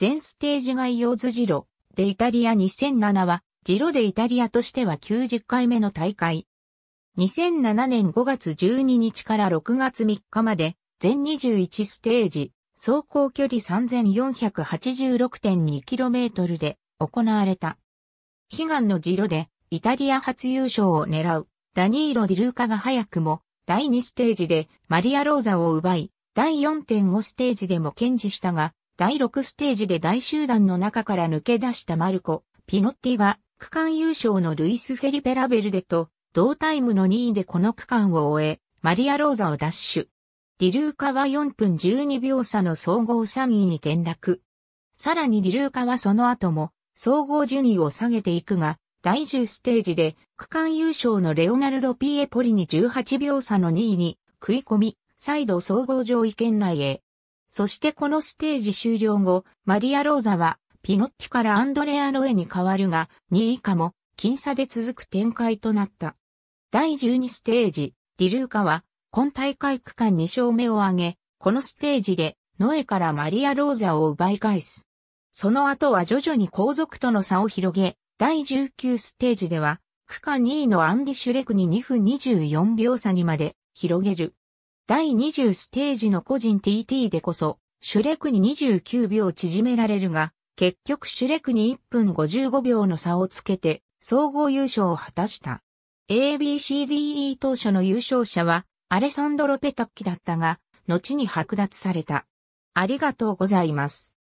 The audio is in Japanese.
全ステージ概要図ジロでイタリア2007は、ジロでイタリアとしては90回目の大会。2007年5月12日から6月3日まで、全21ステージ、走行距離 3486.2km で行われた。悲願のジロで、イタリア初優勝を狙う、ダニーロ・ディルーカが早くも、第2ステージでマリア・ローザを奪い、第4.5ステージでも堅持したが、第6ステージで大集団の中から抜け出したマルコ、ピノッティが区間優勝のルイス・フェリペ・ラベルデと同タイムの2位でこの区間を終え、マリア・ローザをダッシュ。ディルーカは4分12秒差の総合3位に転落。さらにディルーカはその後も総合順位を下げていくが、第10ステージで区間優勝のレオナルド・ピエポリに18秒差の2位に食い込み、再度総合上位圏内へそしてこのステージ終了後、マリア・ローザは、ピノッティからアンドレア・ノエに変わるが、2位以下も、僅差で続く展開となった。第12ステージ、ディルーカは、今大会区間2勝目を挙げ、このステージで、ノエからマリア・ローザを奪い返す。その後は徐々に後続との差を広げ、第19ステージでは、区間2位のアンディ・シュレクに2分24秒差にまで広げる。第20ステージの個人 TT でこそ、シュレクに29秒縮められるが、結局シュレクに1分55秒の差をつけて、総合優勝を果たした。ABCDE 当初の優勝者は、アレサンドロ・ペタッキだったが、後に剥奪された。ありがとうございます。